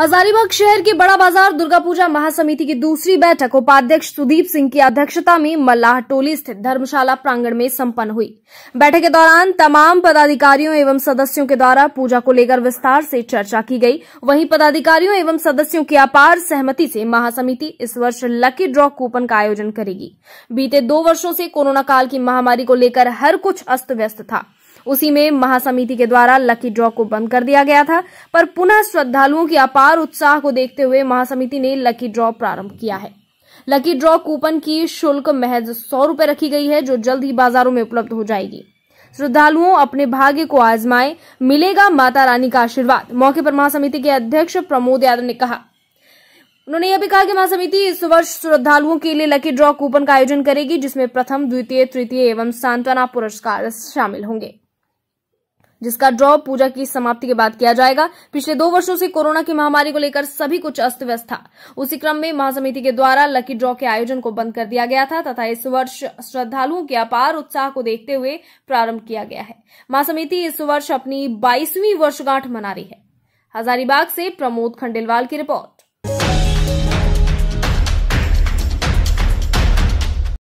हजारीबाग शहर के बड़ा बाजार दुर्गा पूजा महासमिति की दूसरी बैठक उपाध्यक्ष सुदीप सिंह की अध्यक्षता में मल्लाह टोली स्थित धर्मशाला प्रांगण में संपन्न हुई बैठक के दौरान तमाम पदाधिकारियों एवं सदस्यों के द्वारा पूजा को लेकर विस्तार से चर्चा की गई वहीं पदाधिकारियों एवं सदस्यों की अपार सहमति से महासमिति इस वर्ष लकी ड्रॉ कूपन का आयोजन करेगी बीते दो वर्षो से कोरोना काल की महामारी को लेकर हर कुछ अस्त व्यस्त था उसी में महासमिति के द्वारा लकी ड्रॉ को बंद कर दिया गया था पर पुनः श्रद्धालुओं के अपार उत्साह को देखते हुए महासमिति ने लकी ड्रॉ प्रारंभ किया है लकी ड्रॉ कूपन की शुल्क महज सौ रूपये रखी गई है जो जल्द ही बाजारों में उपलब्ध हो जाएगी श्रद्धालुओं अपने भाग्य को आजमाए मिलेगा माता रानी का आशीर्वाद मौके पर महासमिति के अध्यक्ष प्रमोद यादव ने कहा उन्होंने यह भी कहा कि महासमिति इस वर्ष श्रद्धालुओं के लिए लकी ड्रॉ कूपन का आयोजन करेगी जिसमें प्रथम द्वितीय तृतीय एवं सांत्वना पुरस्कार शामिल होंगे जिसका ड्रॉ पूजा की समाप्ति के बाद किया जाएगा पिछले दो वर्षों से कोरोना की महामारी को लेकर सभी कुछ अस्त व्यस्त था उसी क्रम में महासमिति के द्वारा लकी ड्रॉ के आयोजन को बंद कर दिया गया था तथा इस वर्ष श्रद्धालुओं के अपार उत्साह को देखते हुए प्रारंभ किया गया है महासमिति इस वर्ष अपनी बाईसवीं वर्षगांठ मना रही है हजारीबाग से प्रमोद खंडेलवाल की रिपोर्ट